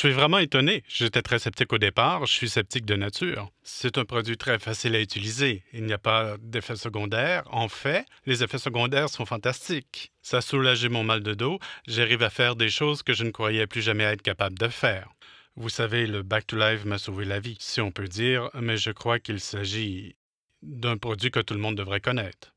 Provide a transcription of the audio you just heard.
Je suis vraiment étonné. J'étais très sceptique au départ. Je suis sceptique de nature. C'est un produit très facile à utiliser. Il n'y a pas d'effets secondaires. En fait, les effets secondaires sont fantastiques. Ça soulagé mon mal de dos. J'arrive à faire des choses que je ne croyais plus jamais être capable de faire. Vous savez, le Back to Life m'a sauvé la vie, si on peut dire, mais je crois qu'il s'agit d'un produit que tout le monde devrait connaître.